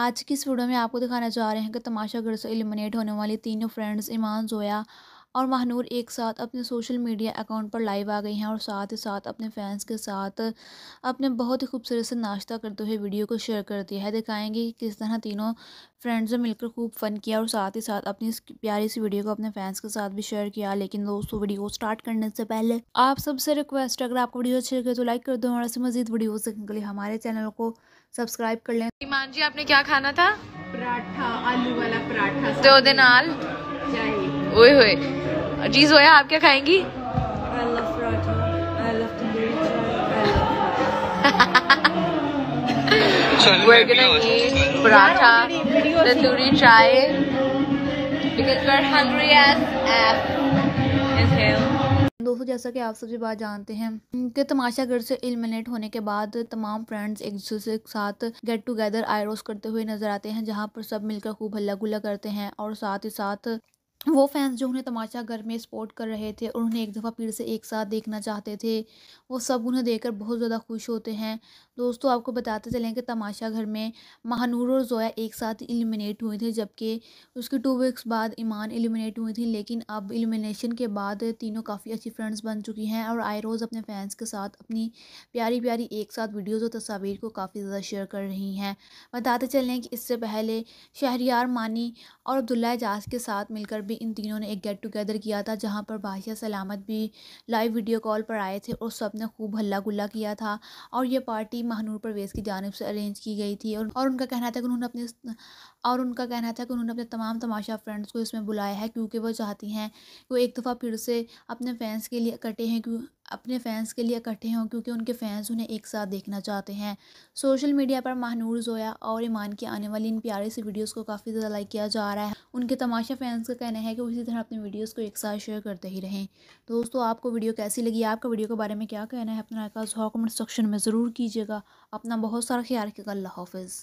आज की इस वीडियो में आपको दिखाना चाह रहे हैं कि तमाशा घर से एलिमिनेट होने वाली तीनों फ्रेंड्स ईमान जोया और महानूर एक साथ अपने सोशल मीडिया अकाउंट पर लाइव आ गई हैं और साथ ही साथ अपने फैंस के साथ अपने बहुत ही खूबसूरत से नाश्ता करते हुए वीडियो को शेयर कर दिया है दिखाएंगे कि किस तरह तीनों फ्रेंड्स ने मिलकर खूब फ़न किया और साथ ही साथ अपनी इस प्यारी सी वीडियो को अपने फैंस के साथ भी शेयर किया लेकिन दोस्तों वीडियो स्टार्ट करने से पहले आप सबसे रिक्वेस्ट अगर आपको वीडियो अच्छी लगे तो लाइक कर दो और ऐसे मजीद वीडियो देखने के लिए हमारे चैनल को सब्सक्राइब कर लें ईमान जी आपने क्या खाना था पराठा आलू वाला पराठा दो दिन आल ओए होए जी जोया आप क्या खाएंगी We're दोस्तों जैसा कि आप सभी बात जानते हैं कि घर से एलिमिनेट होने के बाद तमाम फ्रेंड्स एक दूसरे के साथ गेट टुगेदर आयरोस करते हुए नजर आते हैं जहाँ पर सब मिलकर खूब हल्ला गुल्ला करते हैं और साथ ही साथ वो फैंस जो उन्हें तमाशा घर में सपोर्ट कर रहे थे और उन्हें एक दफ़ा फिर से एक साथ देखना चाहते थे वो सब उन्हें देखकर बहुत ज़्यादा खुश होते हैं दोस्तों आपको बताते चलें कि तमाशा घर में महानूर और जोया एक साथ एलिमिनेट हुए थे जबकि उसके टू वीक्स बाद ईमान एलिमिनेट हुई थी लेकिन अब एलिमिनेशन के बाद तीनों काफ़ी अच्छी फ्रेंड्स बन चुकी हैं और आए रोज़ अपने फैंस के साथ अपनी प्यारी प्यारी एक साथ वीडियोज़ और तस्वीर को काफ़ी ज़्यादा शेयर कर रही हैं बताते चलें कि इससे पहले शहरियार मानी और अब्दुल्ला एजाज के साथ मिलकर भी इन तीनों ने एक गेट टुगेदर किया था जहाँ पर बादशाह सलामत भी लाइव वीडियो कॉल पर आए थे और सब ने खूब हल्ला गुल्ला किया था और यह पार्टी ही महानूर परवेज़ की जानब से अरेंज की गई थी और और उनका कहना था कि उन्होंने अपने और उनका कहना था कि उन्होंने अपने तमाम तमाशा फ्रेंड्स को इसमें बुलाया है क्योंकि वो चाहती हैं कि वो एक दफ़ा फिर से अपने फैंस के लिए इकट्ठे हैं क्यों अपने फ़ैन्स के लिए इकट्ठे हों क्योंकि उनके फ़ैंस उन्हें एक साथ देखना चाहते हैं सोशल मीडिया पर महानूर जोया और ईमान की आने वाली इन प्यारे सी वीडियोस को काफ़ी ज़्यादा लाइक किया जा रहा है उनके तमाशा फैंस का कहना है कि उसी तरह अपने वीडियोस को एक साथ शेयर करते ही रहें तो दोस्तों आपको वीडियो कैसी लगी आपका वीडियो के बारे में क्या कहना है अपना कमेंट सेक्शन में ज़रूर कीजिएगा अपना बहुत सारा ख्याल रखिएगा अल्लाह हाफिज़